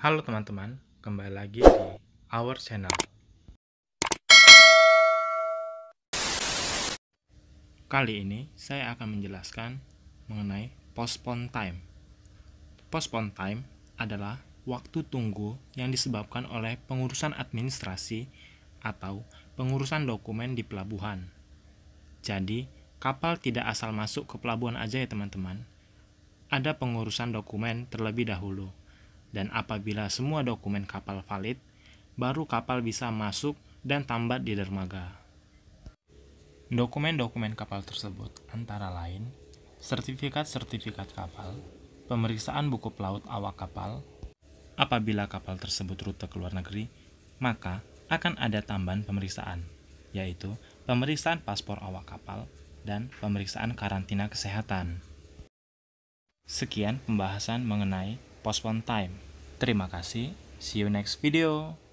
Halo teman-teman, kembali lagi di Our Channel. Kali ini saya akan menjelaskan mengenai postpone time. Postpone time adalah waktu tunggu yang disebabkan oleh pengurusan administrasi atau pengurusan dokumen di pelabuhan. Jadi, kapal tidak asal masuk ke pelabuhan aja ya teman-teman. Ada pengurusan dokumen terlebih dahulu dan apabila semua dokumen kapal valid, baru kapal bisa masuk dan tambat di dermaga. Dokumen-dokumen kapal tersebut antara lain sertifikat-sertifikat kapal, pemeriksaan buku pelaut awak kapal. Apabila kapal tersebut rute ke luar negeri, maka akan ada tambahan pemeriksaan, yaitu pemeriksaan paspor awak kapal dan pemeriksaan karantina kesehatan. Sekian pembahasan mengenai postpone time. Terima kasih. See you next video.